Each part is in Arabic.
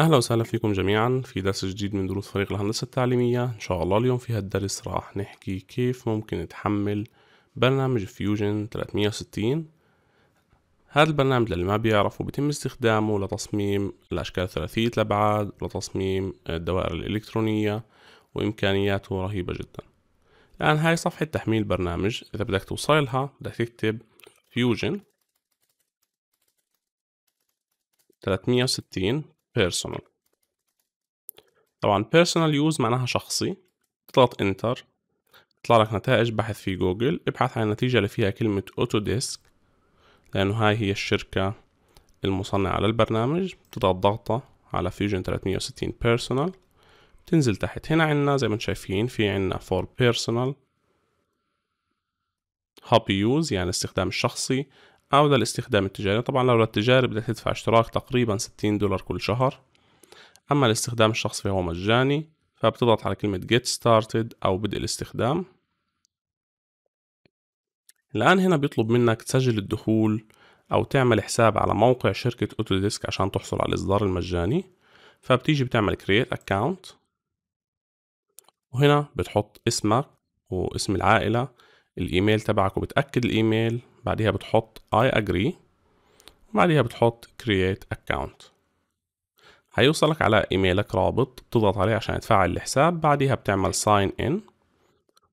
أهلا وسهلا فيكم جميعا في درس جديد من دروس فريق الهندسة التعليمية إن شاء الله اليوم في هالدرس راح نحكي كيف ممكن نتحمل برنامج فيوجن 360 هذا البرنامج للي ما بيعرفه بيتم استخدامه لتصميم الأشكال ثلاثية الأبعاد لتصميم الدوائر الإلكترونية وإمكانياته رهيبة جدا الآن هاي صفحة تحميل برنامج إذا بدك توصلها بدك تكتب فيوجن 360 بيرسونال طبعا personal use معناها شخصي تضغط انتر تطلع لك نتائج بحث في جوجل ابحث عن النتيجة اللي فيها كلمة Autodesk لأنه هاي هي الشركة المصنعة للبرنامج بتضغط ضغطة على فيوجن 360 personal بتنزل تحت هنا عنا زي ما انتم شايفين في عنا for personal hobby use يعني الاستخدام الشخصي أو للاستخدام التجاري طبعا لو للتجاري بدك تدفع اشتراك تقريبا 60 دولار كل شهر أما الاستخدام الشخصي فهو مجاني فبتضغط على كلمة get started أو بدء الاستخدام الآن هنا بيطلب منك تسجل الدخول أو تعمل حساب على موقع شركة أوتوديسك عشان تحصل على الإصدار المجاني فبتيجي بتعمل create account وهنا بتحط اسمك واسم العائلة الايميل تبعك وبتاكد الايميل بعدها بتحط اي اجري وبعدها بتحط create account هيوصلك على ايميلك رابط بتضغط عليه عشان تفعل الحساب بعدها بتعمل ساين ان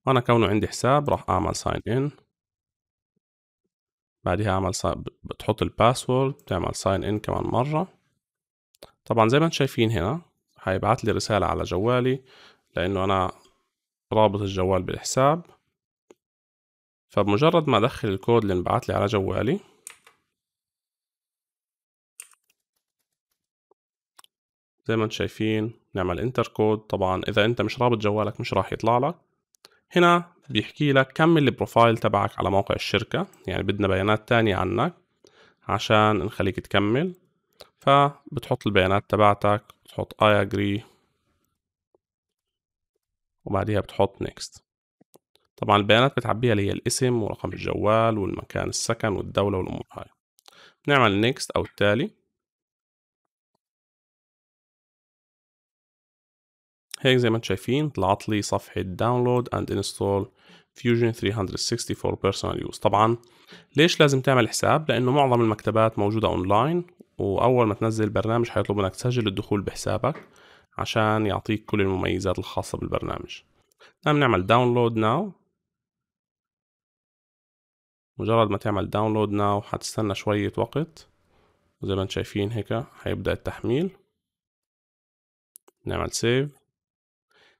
وانا كونه عندي حساب راح اعمل ساين ان بعدها اعمل سا... بتحط الباسورد بتعمل ساين ان كمان مره طبعا زي ما انتم شايفين هنا هيبعت لي رساله على جوالي لانه انا رابط الجوال بالحساب فبمجرد ما ادخل الكود اللي انبعت لي على جوالي زي ما انتم شايفين نعمل انتر كود طبعا اذا انت مش رابط جوالك مش راح يطلع لك هنا بيحكي لك كمل البروفايل تبعك على موقع الشركة يعني بدنا بيانات تانية عنك عشان نخليك تكمل فبتحط البيانات تبعتك بتحط I agree وبعديها بتحط next طبعا البيانات بتعبيها اللي هي الاسم ورقم الجوال والمكان السكن والدولة والأمور هاي نعمل نيكست أو التالي هيك زي ما انتم شايفين طلعت لي صفحة داونلود اند انستول فيوجن 360 فور بيرسونال يوز طبعا ليش لازم تعمل حساب لانه معظم المكتبات موجودة اونلاين واول ما تنزل برنامج حيطلب منك تسجل الدخول بحسابك عشان يعطيك كل المميزات الخاصة بالبرنامج نعمل داونلود ناو مجرد ما تعمل داونلود ناو هتستنى شوية وقت وزي ما انتم شايفين هيك هيبدأ التحميل نعمل سيف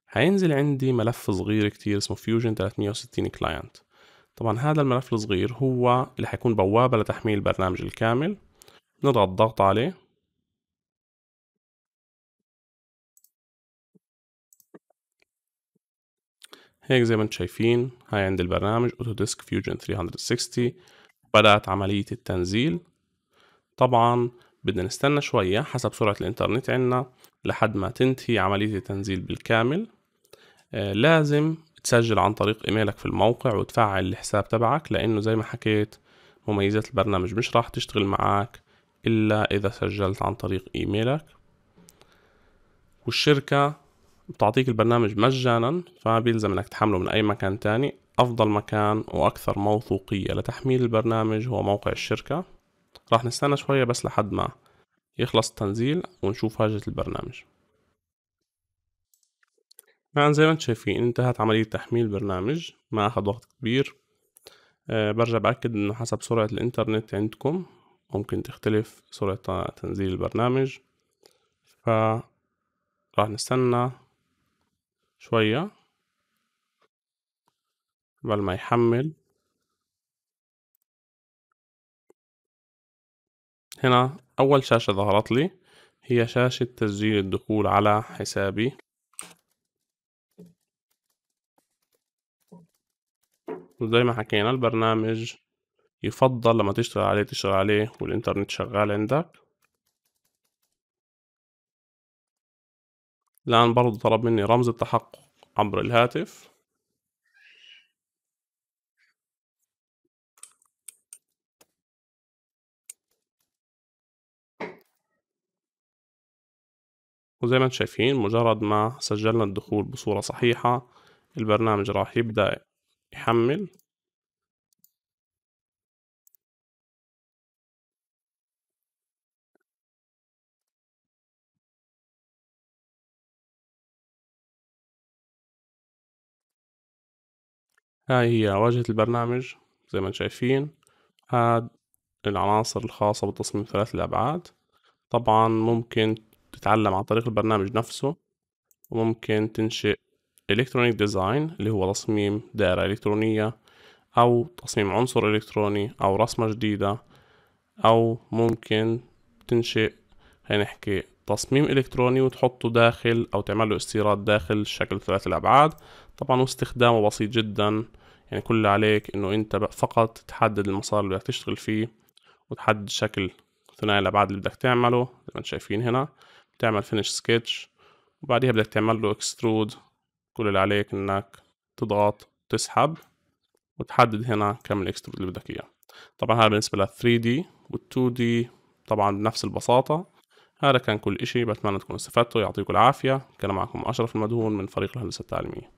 هينزل عندي ملف صغير كتير اسمه فيوجن 360 كلاينت طبعا هذا الملف الصغير هو اللي حيكون بوابة لتحميل البرنامج الكامل نضغط ضغط عليه هيك زي ما انتم شايفين هاي عند البرنامج اوتوديسك فيوجن 360 بدأت عملية التنزيل طبعا بدنا نستنى شوية حسب سرعة الإنترنت عنا لحد ما تنتهي عملية التنزيل بالكامل آه لازم تسجل عن طريق إيميلك في الموقع وتفعل الحساب تبعك لأنه زي ما حكيت مميزات البرنامج مش راح تشتغل معك إلا إذا سجلت عن طريق إيميلك والشركة بتعطيك البرنامج مجانا فبيلزم انك تحمله من اي مكان تاني افضل مكان واكثر موثوقية لتحميل البرنامج هو موقع الشركة راح نستنى شوية بس لحد ما يخلص التنزيل ونشوف هاجة البرنامج طبعا نعم، زي ما انت شايفين انتهت عملية تحميل البرنامج ما اخذ وقت كبير أه برجع بأكد انه حسب سرعة الانترنت عندكم ممكن تختلف سرعة تنزيل البرنامج ف راح نستنى شوية قبل ما يحمل هنا أول شاشة ظهرت لي هي شاشة تسجيل الدخول على حسابي وزي ما حكينا البرنامج يفضل لما تشتغل عليه تشتغل عليه والإنترنت شغال عندك الآن برضو طلب مني رمز التحقق عبر الهاتف وزي ما انتم شايفين مجرد ما سجلنا الدخول بصورة صحيحة البرنامج راح يبدأ يحمل هاي هي واجهة البرنامج زي ما شايفين هاد العناصر الخاصة بالتصميم ثلاث الأبعاد طبعا ممكن تتعلم عن طريق البرنامج نفسه وممكن تنشئ إلكترونيك ديزاين اللي هو تصميم دائرة إلكترونية أو تصميم عنصر إلكتروني أو رسمة جديدة أو ممكن تنشئ خلينا نحكي تصميم إلكتروني وتحطه داخل أو تعمل له استيراد داخل شكل ثلاث الأبعاد طبعا واستخدامه بسيط جدا يعني كل اللي عليك إنه أنت فقط تحدد المسار اللي بدك تشتغل فيه وتحدد شكل ثنائي الأبعاد اللي بدك تعمله زي ما انتم شايفين هنا بتعمل فينش سكتش وبعديها بدك تعمل له اكسترود كل اللي عليك إنك تضغط تسحب وتحدد هنا كم الاكسترود اللي بدك إياه طبعا هذا بالنسبة لل 3D وال 2D طبعا بنفس البساطة هذا كان كل إشي بتمنى تكونوا استفدتوا يعطيكم العافية كان معكم أشرف المدهون من فريق الهندسة التعليمية